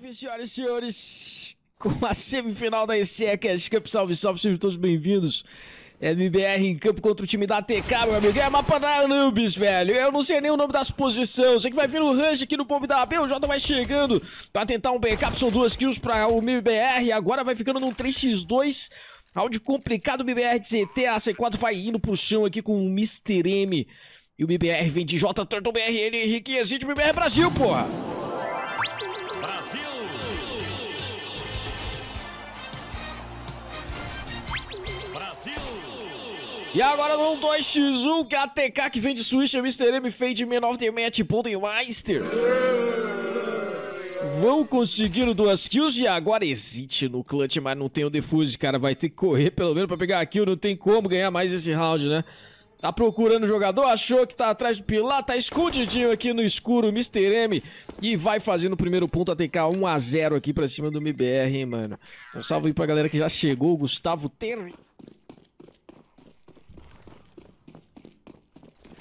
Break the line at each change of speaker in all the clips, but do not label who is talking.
live, senhoras e senhores, com a semifinal da ECE Cash Cup. Salve, salve, sejam todos bem-vindos. MBR em campo contra o time da TK, meu amigo. É mapa da Anubis, velho. Eu não sei nem o nome das posições. Você que vai vir no rush aqui no pombo da AB. O Jota vai chegando pra tentar um backup. São duas kills pra o MBR. Agora vai ficando num 3x2. Áudio complicado, MBR de CT. A C4 vai indo pro chão aqui com o Mr. M. E o MBR vem de J, Turtle BR, ele enriquece de MBR Brasil, porra. E agora no 2x1 que é a TK que vem de Switch, é Mr. M Fade Man of the Match, Meister. Vão conseguir duas kills e agora existe no clutch, mas não tem o defuse, cara. Vai ter que correr pelo menos pra pegar a kill, não tem como ganhar mais esse round, né? Tá procurando o jogador, achou que tá atrás do Pilar, tá escondidinho aqui no escuro, Mr. M. E vai fazendo o primeiro ponto, a TK 1x0 aqui pra cima do MBR, hein, mano. Um salve aí pra galera que já chegou, Gustavo Terry.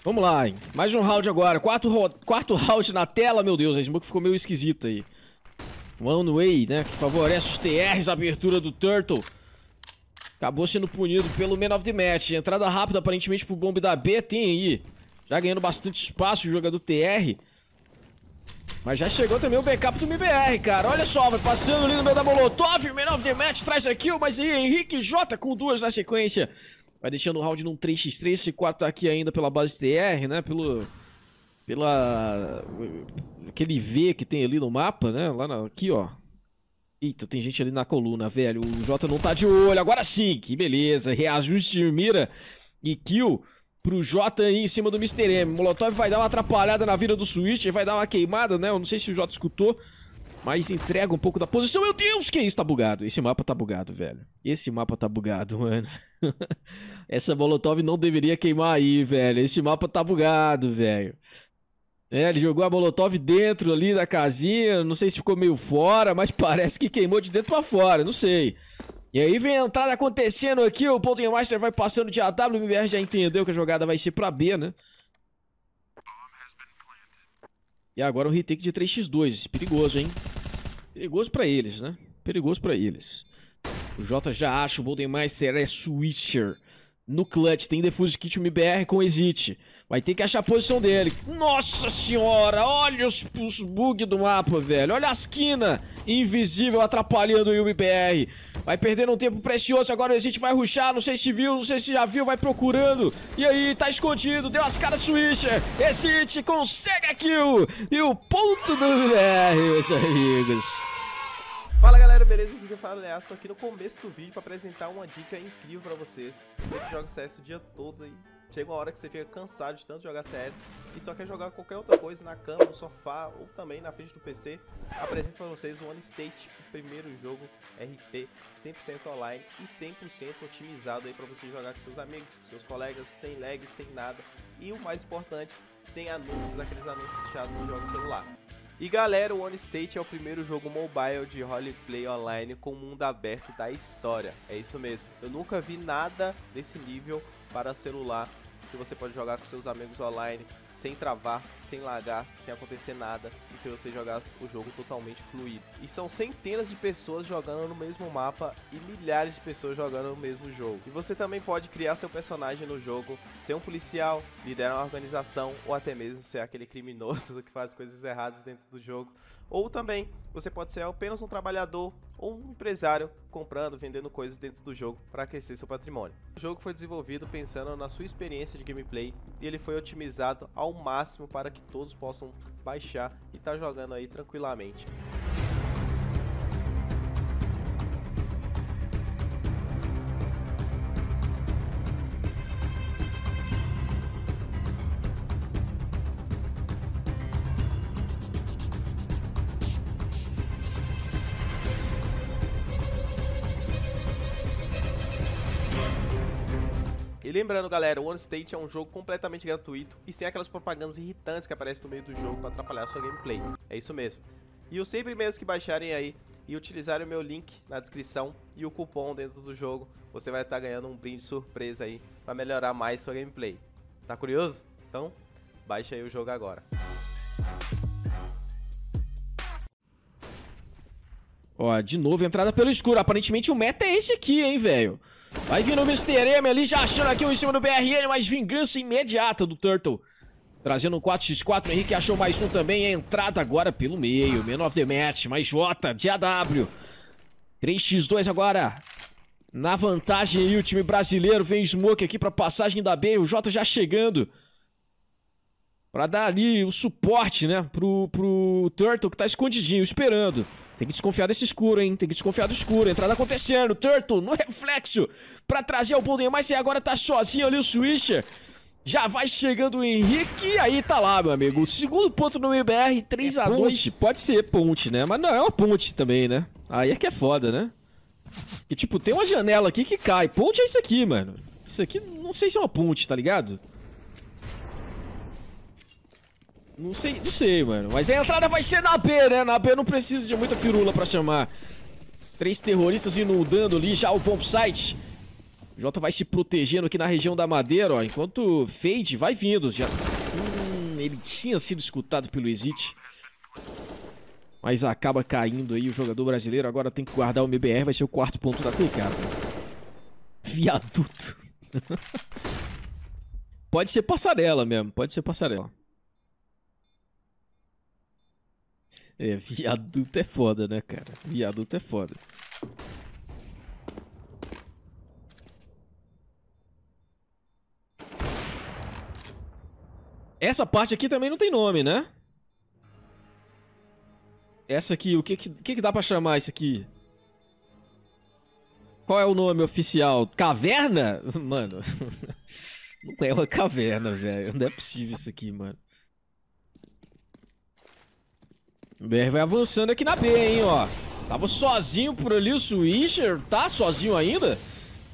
Vamos lá, hein? Mais um round agora. Quarto, ro quarto round na tela, meu Deus. A smoke ficou meio esquisita aí. One way, né? Que favorece os TRs, a abertura do Turtle. Acabou sendo punido pelo Man of the Match. Entrada rápida, aparentemente, pro bombe da B. Tem aí. Já ganhando bastante espaço o jogador TR. Mas já chegou também o backup do MBR, cara. Olha só, vai passando ali no meio da Molotov. Man of the Match traz aqui, mas aí Henrique J com duas na sequência. Vai deixando o round num 3x3. Esse 4 tá aqui ainda pela base TR, né? Pelo. Pela. Aquele V que tem ali no mapa, né? Lá na... aqui, ó. Eita, tem gente ali na coluna, velho. O Jota não tá de olho. Agora sim, que beleza. Reajuste de mira e kill pro Jota aí em cima do Mr. M. Molotov vai dar uma atrapalhada na vida do Switch. Vai dar uma queimada, né? Eu não sei se o Jota escutou. Mas entrega um pouco da posição. Meu Deus, que isso? Tá bugado. Esse mapa tá bugado, velho. Esse mapa tá bugado, mano. Essa Molotov não deveria queimar aí, velho. Esse mapa tá bugado, velho. É, ele jogou a Molotov dentro ali da casinha. Não sei se ficou meio fora, mas parece que queimou de dentro pra fora. Não sei. E aí vem a entrada acontecendo aqui. O Ponto Master vai passando de AW. O MBR já entendeu que a jogada vai ser pra B, né? E agora um retake de 3x2. Perigoso, hein? Perigoso pra eles, né? Perigoso pra eles. O Jota já acha o será é Switcher no clutch. Tem Defuse Kit MBR com Exit. Vai ter que achar a posição dele. Nossa senhora, olha os, os do mapa, velho. Olha a esquina invisível atrapalhando o MBR. Vai perdendo um tempo precioso. Agora o Exit vai ruxar. Não sei se viu, não sei se já viu. Vai procurando. E aí, tá escondido. Deu as caras suíças. Exit consegue a kill. E o ponto do MBR, meus amigos.
Fala galera, beleza? Aqui quem fala é Leas, tô aqui no começo do vídeo para apresentar uma dica incrível para vocês. Você que joga CS o dia todo e chega uma hora que você fica cansado de tanto jogar CS e só quer jogar qualquer outra coisa na cama, no sofá ou também na frente do PC, apresento para vocês o One State, o primeiro jogo RP 100% online e 100% otimizado aí para você jogar com seus amigos, com seus colegas, sem lag, sem nada e o mais importante, sem anúncios, aqueles anúncios chatos de jogo celular. E galera, o One State é o primeiro jogo mobile de roleplay online com mundo aberto da história. É isso mesmo. Eu nunca vi nada desse nível para celular que você pode jogar com seus amigos online sem travar, sem lagar, sem acontecer nada e se você jogar o jogo totalmente fluido. E são centenas de pessoas jogando no mesmo mapa e milhares de pessoas jogando no mesmo jogo. E você também pode criar seu personagem no jogo, ser um policial, liderar uma organização ou até mesmo ser aquele criminoso que faz coisas erradas dentro do jogo. Ou também você pode ser apenas um trabalhador ou um empresário comprando, vendendo coisas dentro do jogo para aquecer seu patrimônio. O jogo foi desenvolvido pensando na sua experiência de gameplay e ele foi otimizado ao máximo para que todos possam baixar e estar tá jogando aí tranquilamente. E lembrando, galera, o One State é um jogo completamente gratuito e sem aquelas propagandas irritantes que aparecem no meio do jogo para atrapalhar sua gameplay. É isso mesmo. E eu sempre mesmo que baixarem aí e utilizarem o meu link na descrição e o cupom dentro do jogo, você vai estar tá ganhando um brinde surpresa aí para melhorar mais sua gameplay. Tá curioso? Então, baixa aí o jogo agora.
Ó, de novo, entrada pelo escuro. Aparentemente o meta é esse aqui, hein, velho. Vai vindo o Mr. M ali, já achando aqui um em cima do BRN, mas vingança imediata do Turtle. Trazendo um 4x4, o Henrique achou mais um também. A é entrada agora pelo meio. Man of the match, mais J, de AW. 3x2 agora. Na vantagem aí, o time brasileiro vem Smoke aqui pra passagem da B. O J já chegando. Pra dar ali o suporte, né? Pro, pro Turtle que tá escondidinho, esperando. Tem que desconfiar desse escuro, hein? Tem que desconfiar do escuro. Entrada acontecendo. Turtle no reflexo pra trazer o ponto. Mas e agora tá sozinho ali o Swisher. Já vai chegando o Henrique e aí tá lá, meu amigo. Segundo ponto no MBR, 3x2. É ponte, pode ser ponte, né? Mas não, é uma ponte também, né? Aí é que é foda, né? E tipo, tem uma janela aqui que cai. Ponte é isso aqui, mano. Isso aqui não sei se é uma ponte, tá ligado? Não sei, não sei, mano. Mas a entrada vai ser na B, né? Na B não precisa de muita firula pra chamar. Três terroristas inundando ali já o bomb site. Jota vai se protegendo aqui na região da madeira, ó. Enquanto Fade vai vindo. Já... Hum, ele tinha sido escutado pelo Exit. Mas acaba caindo aí o jogador brasileiro. Agora tem que guardar o MBR. Vai ser o quarto ponto da TK. Viaduto. pode ser passarela mesmo. Pode ser passarela. É, viaduto é foda, né, cara? Viaduto é foda. Essa parte aqui também não tem nome, né? Essa aqui, o que que, que dá pra chamar isso aqui? Qual é o nome oficial? Caverna? Mano, não é uma caverna, velho. Não é possível isso aqui, mano. O BR vai avançando aqui na B, hein, ó. Tava sozinho por ali o Swisher, tá sozinho ainda.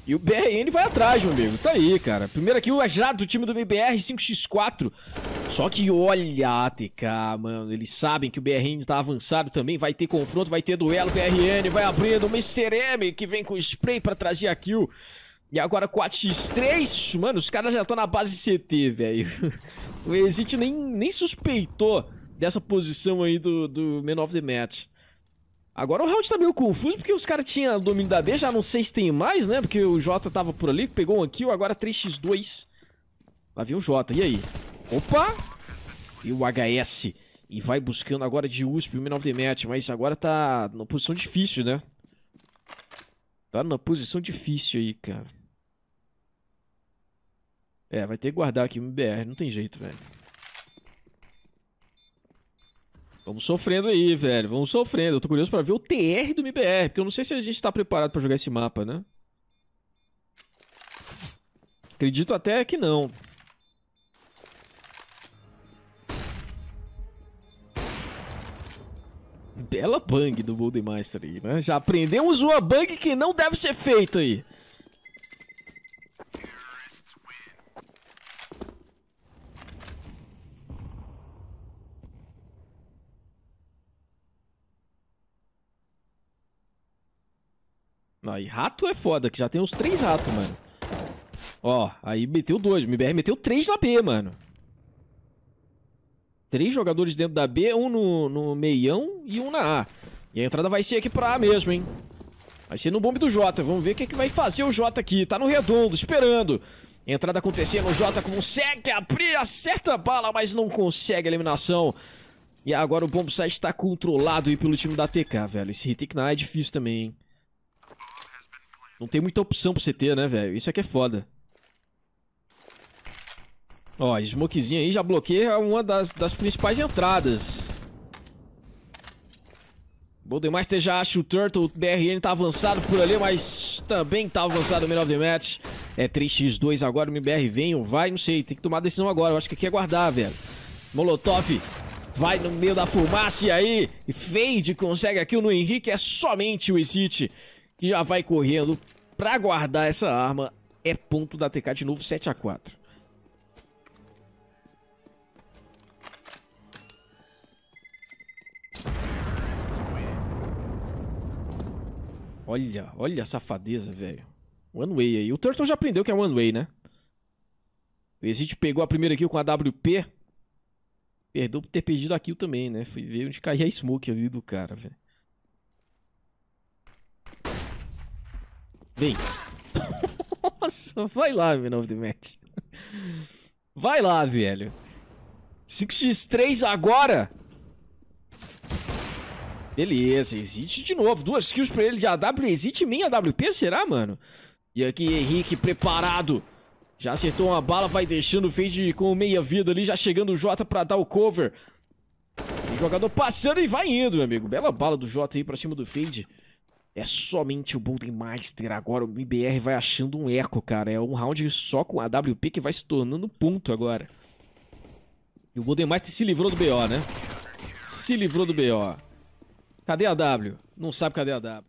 E o BRN vai atrás, meu amigo. Tá aí, cara. Primeiro aqui o ajado do time do BBR, 5x4. Só que olha, ATK, mano. Eles sabem que o BRN tá avançado também. Vai ter confronto, vai ter duelo. BRN vai abrindo. O Mr. M que vem com spray pra trazer a kill. E agora 4x3. Mano, os caras já estão na base CT, velho. O Exit nem, nem suspeitou dessa posição aí do, do Man of the Match. Agora o round tá meio confuso porque os caras tinham domínio da B, já não sei se tem mais, né? Porque o Jota tava por ali, pegou um kill, agora 3x2. Lá vem o Jota, e aí? Opa! E o HS. E vai buscando agora de USP o Man of the Match, mas agora tá numa posição difícil, né? Tá numa posição difícil aí, cara. É, vai ter que guardar aqui o MBR, não tem jeito, velho. Vamos sofrendo aí, velho. Vamos sofrendo. Eu tô curioso pra ver o TR do MBR, porque eu não sei se a gente tá preparado pra jogar esse mapa, né? Acredito até que não. Bela bang do Boldemaster aí, né? Já aprendemos uma bang que não deve ser feita aí. Aí, rato é foda, que já tem uns três ratos, mano. Ó, aí meteu dois. O MBR meteu três na B, mano. Três jogadores dentro da B, um no, no meião e um na A. E a entrada vai ser aqui pra A mesmo, hein? Vai ser no bombe do Jota. Vamos ver o que, é que vai fazer o Jota aqui. Tá no redondo, esperando. Entrada acontecendo, o Jota consegue abrir, acerta a bala, mas não consegue a eliminação. E agora o site está controlado aí pelo time da TK, velho. Esse retake na A é difícil também, hein? Não tem muita opção pra você ter, né, velho? Isso aqui é foda. Ó, smokezinho aí já bloqueia uma das, das principais entradas. Golden Master já acha o Turtle, o BRN tá avançado por ali, mas também tá avançado o Man of the Match. É 3x2 agora, o MBR vem ou vai, não sei, tem que tomar decisão agora, eu acho que aqui é guardar, velho. Molotov vai no meio da fumaça e aí, Fade consegue aqui no Henrique, é somente o Exit que já vai correndo pra guardar essa arma. É ponto da TK de novo, 7x4. Olha, olha a safadeza, velho. One way aí. O Turtle já aprendeu que é one way, né? O Exit pegou a primeira kill com a WP. Perdão por ter perdido a kill também, né? Fui ver onde caía a smoke ali do cara, velho. Vem. Nossa, vai lá, meu novo de Match. Vai lá, velho. 5x3 agora. Beleza, existe de novo. Duas kills pra ele de AW. Existe minha AWP, será, mano? E aqui, Henrique, preparado. Já acertou uma bala, vai deixando o Fade com meia vida ali. Já chegando o Jota pra dar o cover. O jogador passando e vai indo, meu amigo. Bela bala do Jota aí pra cima do Fade. É somente o Bolden Master Agora o MBR vai achando um eco, cara. É um round só com a WP que vai se tornando ponto agora. E o Bolden Master se livrou do BO, né? Se livrou do BO. Cadê a W? Não sabe cadê a W.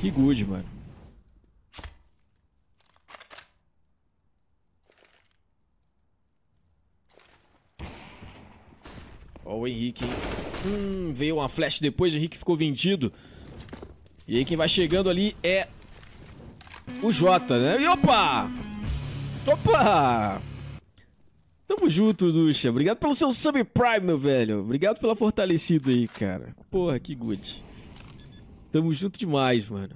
Que good, mano. Ó o Henrique, hein? Hum, veio uma flash depois, o Henrique ficou vendido. E aí quem vai chegando ali é o Jota, né? E opa! Opa! Tamo junto, Ducha. Obrigado pelo seu sub prime, meu velho. Obrigado pela fortalecida aí, cara. Porra, que good. Tamo junto demais, mano.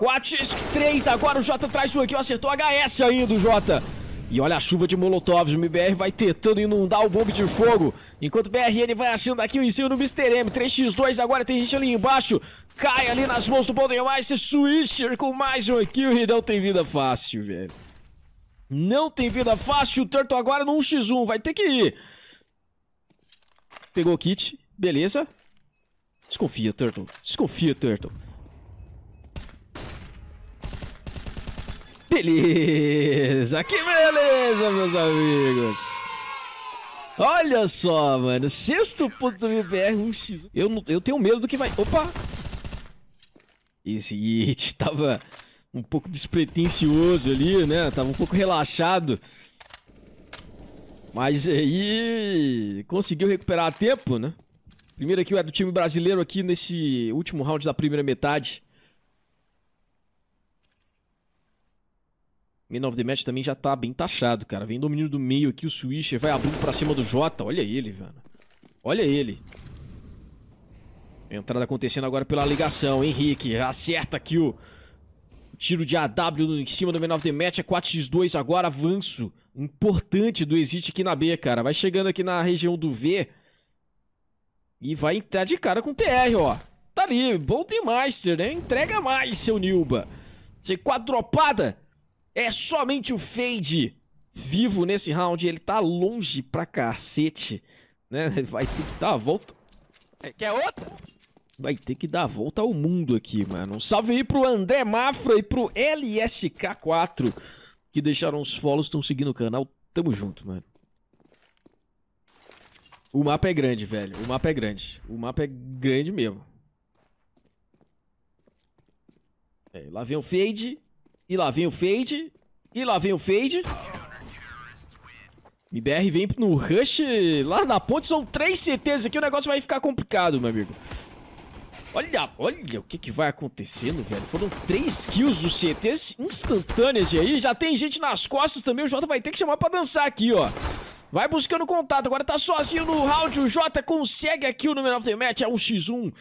4x3, agora o Jota traz um aqui, acertou HS ainda, o Jota. E olha a chuva de molotovs, o MBR vai tentando inundar o bombe de fogo. Enquanto o BRN vai achando aqui em cima do Mr. M. 3x2, agora tem gente ali embaixo. Cai ali nas mãos do Bolden Weiss. Swisher com mais um kill e não tem vida fácil, velho. Não tem vida fácil. O Turtle agora no 1x1, vai ter que ir. Pegou o kit, beleza. Desconfia, Turtle. Desconfia, Turtle. Beleza, ah, que beleza, meus amigos. Olha só, mano. Sexto ponto do MBR, 1x1. Eu, eu tenho medo do que vai... Opa! Esse hit tava um pouco despretensioso ali, né? Tava um pouco relaxado. Mas aí conseguiu recuperar tempo, né? Primeiro aqui é do time brasileiro aqui nesse último round da primeira metade. Man of the Match também já tá bem taxado, cara. Vem domínio do meio aqui, o Swisher vai abrindo pra cima do Jota. Olha ele, mano. Olha ele. Entrada acontecendo agora pela ligação. Henrique acerta aqui o tiro de AW em cima do Man of the Match. É 4x2 agora, avanço importante do Exit aqui na B, cara. Vai chegando aqui na região do V. E vai entrar de cara com o TR, ó. Tá ali, bom demais, né? Entrega mais, seu Nilba. C4 dropada. É somente o Fade vivo nesse round. Ele tá longe pra cacete. Né? Vai ter que dar a volta. É, quer outra? Vai ter que dar a volta ao mundo aqui, mano. Um salve aí pro André Mafra e pro LSK4, que deixaram os follows, estão seguindo o canal. Tamo junto, mano. O mapa é grande, velho. O mapa é grande. O mapa é grande mesmo. É, lá vem o Fade. E lá vem o Fade. E lá vem o Fade. MBR vem no rush lá na ponte. São três CTs aqui. O negócio vai ficar complicado, meu amigo. Olha, olha o que, que vai acontecendo, velho. Foram três kills dos CTs instantâneas e aí. Já tem gente nas costas também. O Jota vai ter que chamar pra dançar aqui, ó. Vai buscando contato. Agora tá sozinho no round. O Jota consegue aqui o número 9 match. É um x1.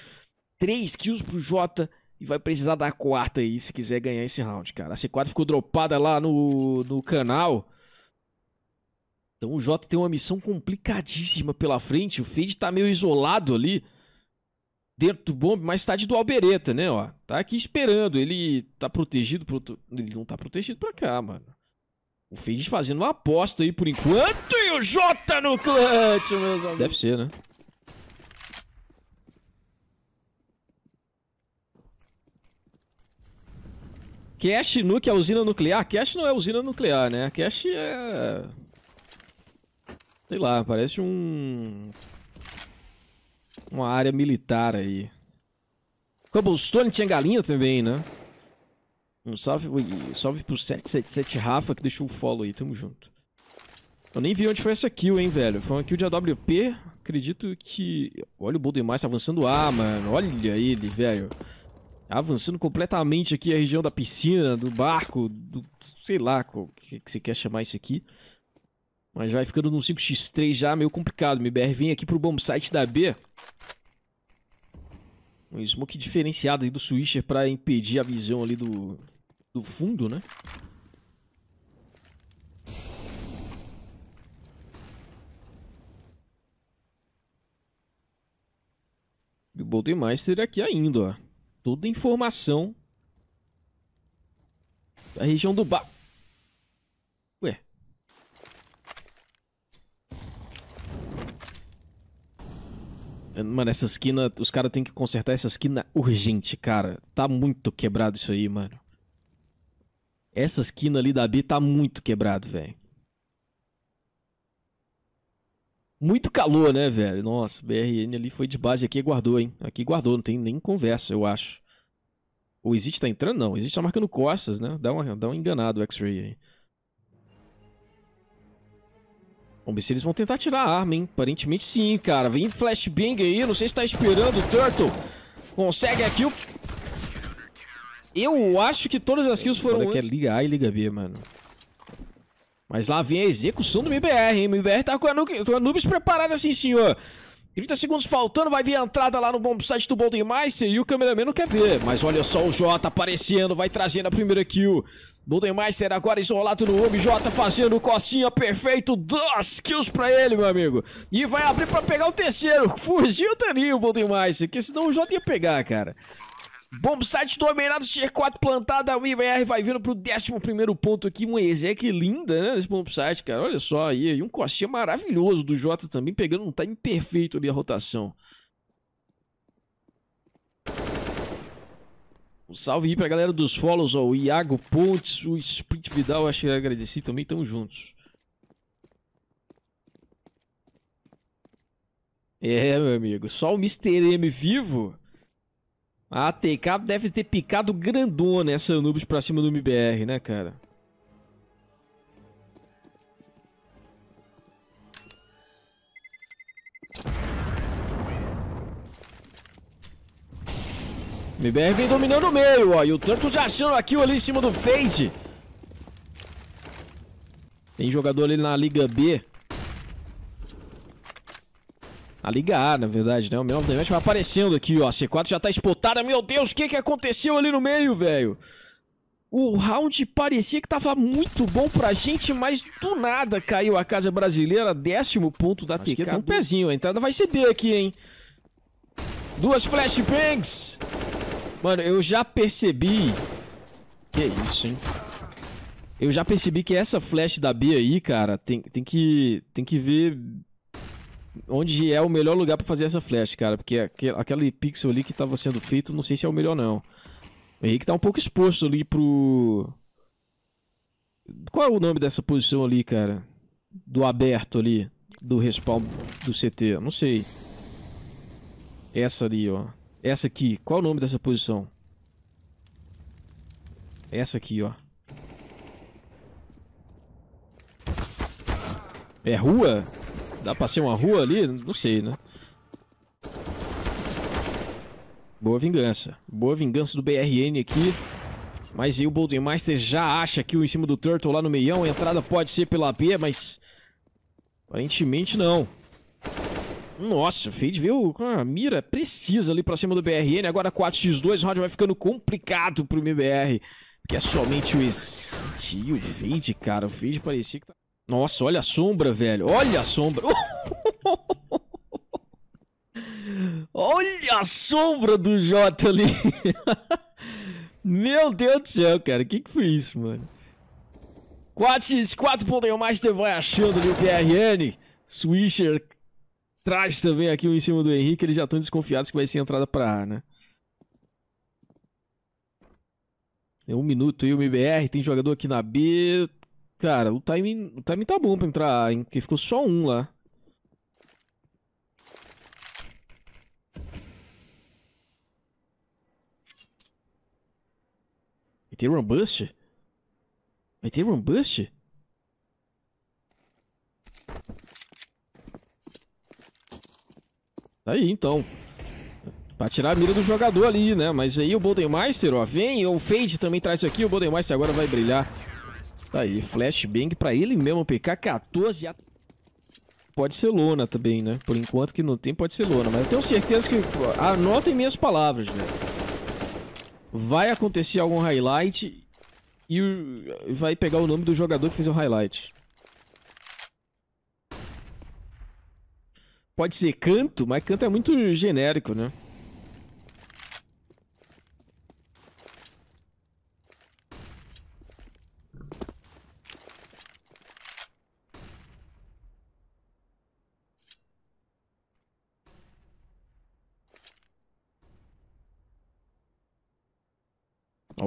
Três kills pro Jota. E vai precisar da quarta aí se quiser ganhar esse round, cara. A C4 ficou dropada lá no, no canal. Então o Jota tem uma missão complicadíssima pela frente. O Fade tá meio isolado ali. Dentro do bombe, mas tá de dual bereta, né, ó. Tá aqui esperando. Ele tá protegido. Pro... Ele não tá protegido pra cá, mano. O Fade fazendo uma aposta aí por enquanto. E o Jota no clutch, meus amigos. Deve ser, né? Cash Nuke é usina nuclear? Cash não é usina nuclear, né? Cash é... Sei lá, parece um... Uma área militar aí. Cobblestone tinha galinha também, né? Um salve, salve pro 777 Rafa que deixou o follow aí, tamo junto. Eu nem vi onde foi essa kill, hein, velho. Foi uma kill de AWP, acredito que... Olha o tá avançando A, ah, mano. Olha ele, velho avançando completamente aqui a região da piscina, do barco, do sei lá o que, que você quer chamar isso aqui. Mas vai ficando num 5x3 já meio complicado. MBR vem aqui pro bombsite da B. Um smoke diferenciado aí do Swisher para impedir a visão ali do, do fundo, né? E o Bolden aqui ainda, ó toda a informação da região do bar. Ué. É, mano, essa esquina, os caras têm que consertar essa esquina urgente, cara. Tá muito quebrado isso aí, mano. Essa esquina ali da B tá muito quebrado, velho. Muito calor, né, velho? Nossa, BRN ali foi de base aqui e guardou, hein? Aqui guardou, não tem nem conversa, eu acho. O Exit tá entrando? Não, o Exit tá marcando costas, né? Dá, um dá um enganado o X-Ray aí. Vamos ver se eles vão tentar tirar a arma, hein? Aparentemente sim, cara. Vem flashbang aí, não sei se tá esperando o Turtle. Consegue aqui o... Eu acho que todas as kills foram... Foda que é Liga A e Liga B, mano. Mas lá vem a execução do MBR, hein? O MBR tá com a Nubis preparada assim, senhor. 30 segundos faltando, vai vir a entrada lá no bombsite site do Boldemeister e o cameraman não quer ver. Mas olha só o Jota aparecendo, vai trazendo a primeira kill. Boldemeister agora isolado no homem, Jota fazendo costinha perfeito, duas kills pra ele, meu amigo. E vai abrir pra pegar o terceiro, fugiu o Taninho, Boldemeister, que senão o Jota ia pegar, cara. Bombsite dominado, tier 4 plantado, o IVR vai vindo pro 11 ponto aqui. Uma Ezek linda, né? Nesse bombsite, cara. Olha só aí. E um coxinha maravilhoso do Jota também, pegando um time tá perfeito ali a rotação. Um salve aí pra galera dos follows, ó. O Iago Pontes, o Sprint Vidal. Acho que agradeci também. Tamo juntos. É, meu amigo. Só o Mr. M vivo a ah, ATK deve ter picado grandona essa Anubis pra cima do MBR, né, cara? MBR vem dominando o meio, ó. E o tanto já achando aqui ali em cima do Fade. Tem jogador ali na Liga B a ligar, na verdade, né? O meu of vai aparecendo aqui, ó. A C4 já tá explotada. Meu Deus, o que que aconteceu ali no meio, velho? O round parecia que tava muito bom pra gente, mas do nada caiu a casa brasileira. Décimo ponto da Acho é TK. Tá um pezinho. A entrada vai ser B aqui, hein? Duas flashbangs. Mano, eu já percebi... Que isso, hein? Eu já percebi que essa flash da B aí, cara, tem, tem, que, tem que ver onde é o melhor lugar para fazer essa flash, cara. Porque aquele, aquele pixel ali que estava sendo feito, não sei se é o melhor, não. O Henrique tá um pouco exposto ali pro. Qual é o nome dessa posição ali, cara? Do aberto ali. Do respawn do CT. Não sei. Essa ali, ó. Essa aqui. Qual é o nome dessa posição? Essa aqui, ó. É rua? Dá pra ser uma rua ali? Não sei, né? Boa vingança. Boa vingança do BRN aqui. Mas aí o Bolden Master já acha aqui o em cima do Turtle lá no meião. A entrada pode ser pela B, mas... Aparentemente não. Nossa, o Fade veio com a mira precisa ali pra cima do BRN. Agora 4x2, o round vai ficando complicado pro MBR. Porque é somente o... E o Fade, cara. O Fade parecia que tá... Nossa, olha a sombra, velho. Olha a sombra. olha a sombra do Jota ali. Meu Deus do céu, cara. O que, que foi isso, mano? 4x4.1 mais você vai achando ali o PRN. Swisher traz também aqui um em cima do Henrique. Eles já estão desconfiados que vai ser entrada para A, né? É um minuto aí o MBR. Tem jogador aqui na B. Cara, o timing, o timing tá bom pra entrar, hein? Porque ficou só um lá. Vai ter Run Bust? Vai ter Run Bust? Tá aí, então. Pra tirar a mira do jogador ali, né? Mas aí o Bolden Master, ó, vem. O Fade também traz isso aqui. O Bolden Master agora vai brilhar. Tá aí, flashbang pra ele mesmo, PK-14. Pode ser lona também, né? Por enquanto que não tem, pode ser lona. Mas eu tenho certeza que... Anotem minhas palavras, né? Vai acontecer algum highlight e vai pegar o nome do jogador que fez o highlight. Pode ser canto, mas canto é muito genérico, né?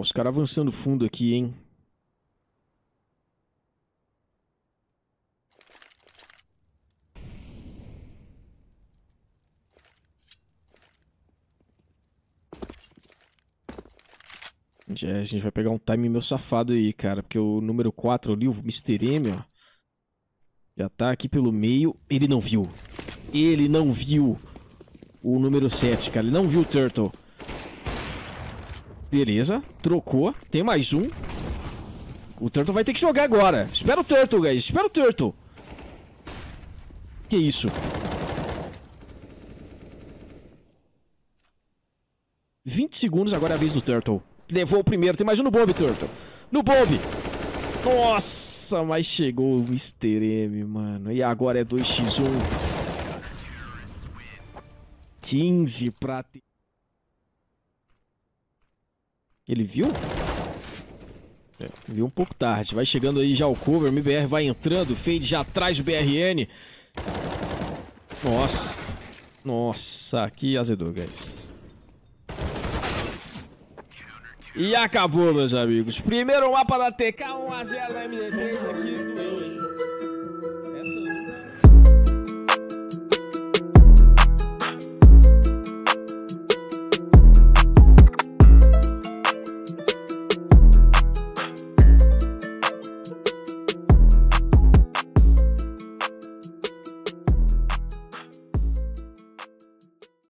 os caras avançando fundo aqui, hein? a gente vai pegar um time meu safado aí, cara. Porque o número 4 ali, o Mr. M, ó. Já tá aqui pelo meio. Ele não viu. Ele não viu o número 7, cara. Ele não viu o Turtle. Beleza. Trocou. Tem mais um. O Turtle vai ter que jogar agora. Espera o Turtle, guys. Espera o Turtle. Que isso? Vinte segundos, agora é a vez do Turtle. Levou o primeiro. Tem mais um no Bob, Turtle. No Bob. Nossa, mas chegou o Mr. M, mano. E agora é 2x1. 15 pra... Ele viu? É, viu um pouco tarde. Vai chegando aí já o cover. O MBR vai entrando. Fade já atrás do BRN. Nossa. Nossa, que azedou, guys. E acabou, meus amigos. Primeiro mapa da TK 1x0 na MD3 aqui do